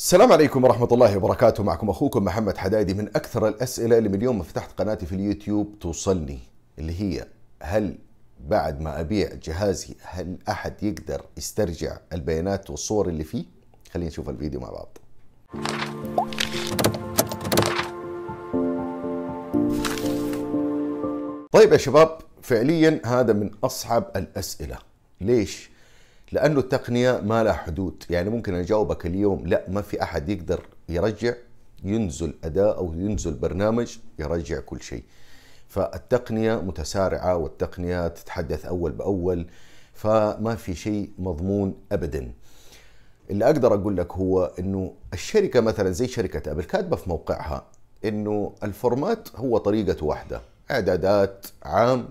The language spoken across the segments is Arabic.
السلام عليكم ورحمة الله وبركاته معكم أخوكم محمد حدادي من أكثر الأسئلة اللي من يوم ما فتحت قناتي في اليوتيوب توصلني اللي هي هل بعد ما أبيع جهازي هل أحد يقدر يسترجع البيانات والصور اللي فيه؟ خلينا نشوف الفيديو مع بعض طيب يا شباب فعليا هذا من أصعب الأسئلة ليش؟ لانه التقنيه ما لها حدود يعني ممكن اجاوبك اليوم لا ما في احد يقدر يرجع ينزل اداء او ينزل برنامج يرجع كل شيء فالتقنيه متسارعه والتقنيه تتحدث اول باول فما في شيء مضمون ابدا اللي اقدر اقول لك هو انه الشركه مثلا زي شركه ابل كاتبه في موقعها انه الفورمات هو طريقه واحده اعدادات عام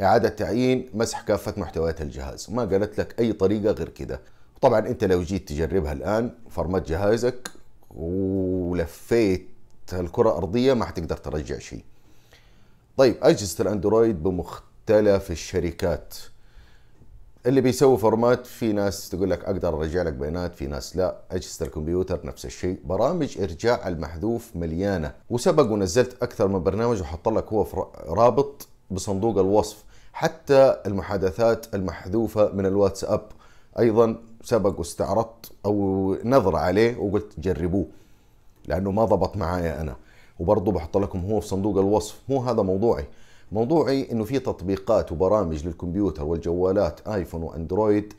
اعاده تعيين مسح كافه محتويات الجهاز ما قالت لك اي طريقه غير كده طبعا انت لو جيت تجربها الان فرمت جهازك ولفيت الكره ارضيه ما حتقدر ترجع شيء طيب اجهزه الاندرويد بمختلف الشركات اللي بيسوي فورمات في ناس تقول لك اقدر ارجع لك بيانات في ناس لا اجهزه الكمبيوتر نفس الشيء برامج ارجاع المحذوف مليانه وسبق ونزلت اكثر من برنامج وحط لك هو رابط بصندوق الوصف حتى المحادثات المحذوفة من الواتساب أيضا سبق واستعرضت أو نظرة عليه وقلت جربوه لأنه ما ضبط معايا أنا وبرضه بحط لكم هو في صندوق الوصف مو هذا موضوعي موضوعي انه في تطبيقات وبرامج للكمبيوتر والجوالات ايفون واندرويد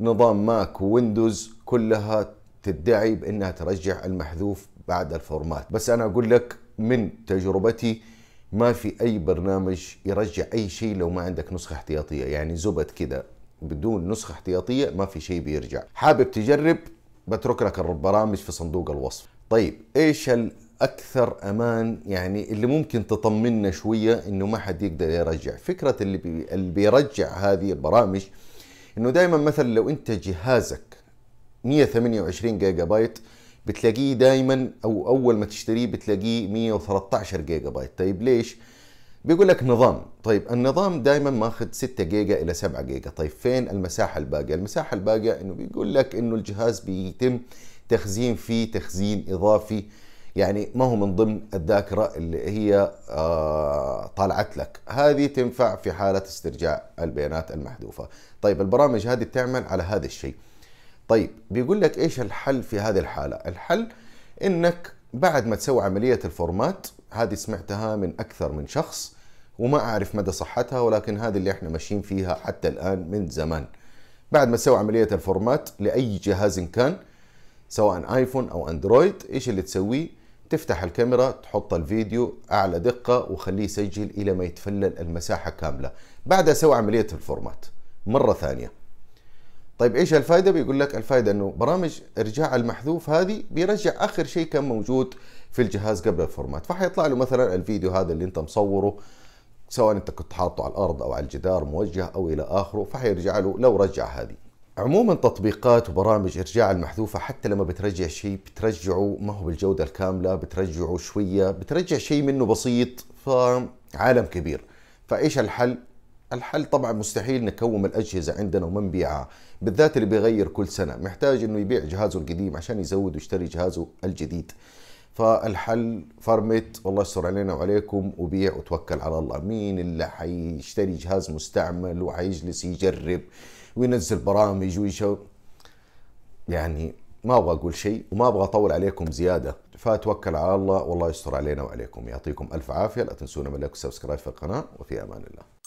نظام ماك ويندوز كلها تدعي بانها ترجع المحذوف بعد الفورمات بس انا اقول لك من تجربتي ما في اي برنامج يرجع اي شيء لو ما عندك نسخه احتياطيه يعني زبد كده بدون نسخه احتياطيه ما في شيء بيرجع حابب تجرب بترك لك البرامج في صندوق الوصف طيب ايش الاكثر امان يعني اللي ممكن تطمنا شويه انه ما حد يقدر يرجع فكره اللي بي اللي بيرجع هذه البرامج انه دائما مثلا لو انت جهازك 128 جيجا بايت بتلاقيه دايما او اول ما تشتريه بتلاقيه 113 جيجا بايت طيب ليش بيقول لك نظام طيب النظام دايما ماخذ 6 جيجا الى 7 جيجا طيب فين المساحه الباقيه المساحه الباقيه انه بيقول لك انه الجهاز بيتم تخزين فيه تخزين اضافي يعني ما هو من ضمن الذاكره اللي هي آه طالعت لك هذه تنفع في حاله استرجاع البيانات المحذوفه طيب البرامج هذه بتعمل على هذا الشيء طيب بيقول لك ايش الحل في هذه الحاله الحل انك بعد ما تسوي عمليه الفورمات هذه سمعتها من اكثر من شخص وما اعرف مدى صحتها ولكن هذه اللي احنا ماشيين فيها حتى الان من زمان بعد ما تسوي عمليه الفورمات لاي جهاز كان سواء ايفون او اندرويد ايش اللي تسويه تفتح الكاميرا تحط الفيديو اعلى دقه وخليه يسجل الى ما يتفلل المساحه كامله بعدها سوي عمليه الفورمات مره ثانيه طيب ايش الفائده بيقول لك الفائده انه برامج ارجاع المحذوف هذه بيرجع اخر شيء كان موجود في الجهاز قبل الفورمات فحيطلع له مثلا الفيديو هذا اللي انت مصوره سواء انت كنت حاطه على الارض او على الجدار موجه او الى اخره فحيرجع له لو رجع هذه عموما تطبيقات وبرامج ارجاع المحذوفه حتى لما بترجع شيء بترجعه ما هو بالجوده الكامله بترجعه شويه بترجع شيء منه بسيط فعالم كبير فايش الحل الحل طبعا مستحيل نكوم الاجهزه عندنا وما نبيعها بالذات اللي بيغير كل سنه محتاج انه يبيع جهازه القديم عشان يزود ويشتري جهازه الجديد فالحل فرمت والله يستر علينا وعليكم وبيع وتوكل على الله مين اللي حيشتري جهاز مستعمل وحيجلس يجرب وينزل برامج ويشو يعني ما ابغى اقول شيء وما ابغى اطول عليكم زياده فاتوكل على الله والله يستر علينا وعليكم يعطيكم الف عافيه لا تنسونا من لايك وسبسكرايب في القناه وفي امان الله